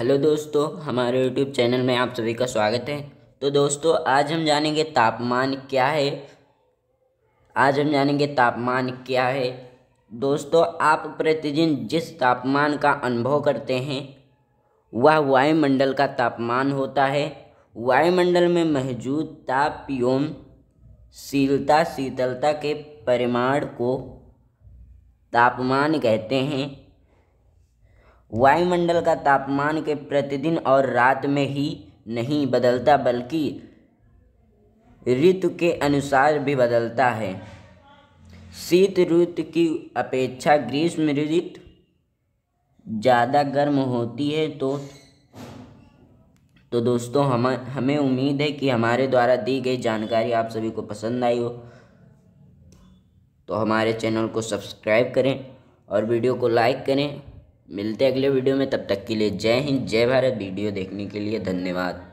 hello दोस्तों हमारे YouTube channel में आप सभी का स्वागत है तो दोस्तों आज हम जानेंगे तापमान क्या है आज हम जानेंगे तापमान क्या है दोस्तों आप प्रतिदिन जिस तापमान का अनुभव करते हैं वह वायुमंडल का तापमान होता है वायुमंडल में मौजूद ताप एवं शीलता शीतलता के परिमाण को तापमान कहते हैं वायुमंडल का तापमान के प्रतिदिन और रात में ही नहीं बदलता बल्कि ऋतु के अनुसार भी बदलता है शीत ऋतु की अपेक्षा ग्रीष्म ऋतु ज़्यादा गर्म होती है तो तो दोस्तों हम हमें उम्मीद है कि हमारे द्वारा दी गई जानकारी आप सभी को पसंद आई हो तो हमारे चैनल को सब्सक्राइब करें और वीडियो को लाइक करें मिलते हैं अगले वीडियो में तब तक के लिए जय हिंद जय भारत वीडियो देखने के लिए धन्यवाद